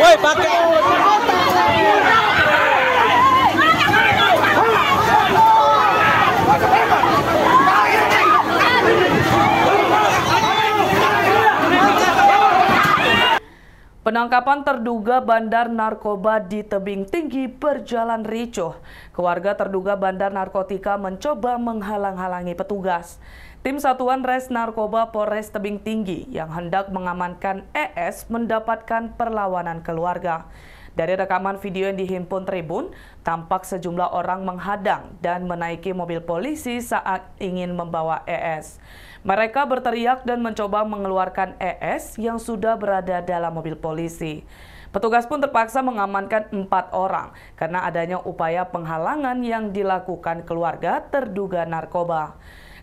Woi, pakai. Penangkapan terduga bandar narkoba di tebing tinggi berjalan ricuh. Keluarga terduga bandar narkotika mencoba menghalang-halangi petugas. Tim Satuan Res Narkoba Polres Tebing Tinggi yang hendak mengamankan ES mendapatkan perlawanan keluarga. Dari rekaman video yang dihimpun Tribun, tampak sejumlah orang menghadang dan menaiki mobil polisi saat ingin membawa ES. Mereka berteriak dan mencoba mengeluarkan ES yang sudah berada dalam mobil polisi. Petugas pun terpaksa mengamankan empat orang karena adanya upaya penghalangan yang dilakukan keluarga terduga narkoba.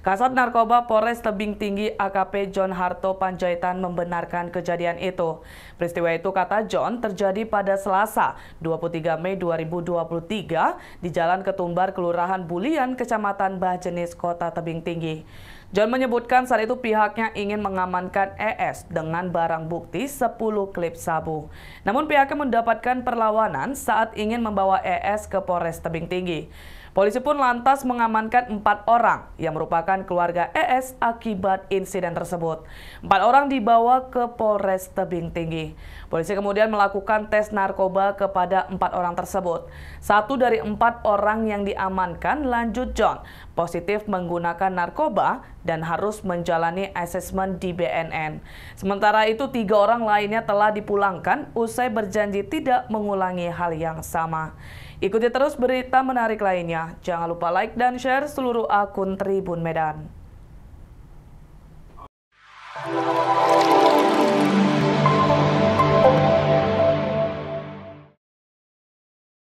Kasat Narkoba Polres Tebing Tinggi AKP John Harto Panjaitan membenarkan kejadian itu. Peristiwa itu kata John terjadi pada Selasa 23 Mei 2023 di Jalan Ketumbar Kelurahan Bulian Kecamatan Bajenis, Kota Tebing Tinggi. John menyebutkan saat itu pihaknya ingin mengamankan ES dengan barang bukti 10 klip sabu. Namun pihaknya mendapatkan perlawanan saat ingin membawa ES ke Polres Tebing Tinggi. Polisi pun lantas mengamankan empat orang yang merupakan keluarga ES akibat insiden tersebut. Empat orang dibawa ke Polres Tebing Tinggi. Polisi kemudian melakukan tes narkoba kepada empat orang tersebut. Satu dari empat orang yang diamankan lanjut John positif menggunakan narkoba dan harus menjalani asesmen di BNN. Sementara itu, tiga orang lainnya telah dipulangkan usai berjanji tidak mengulangi hal yang sama. Ikuti terus berita menarik lainnya. Jangan lupa like dan share seluruh akun Tribun Medan.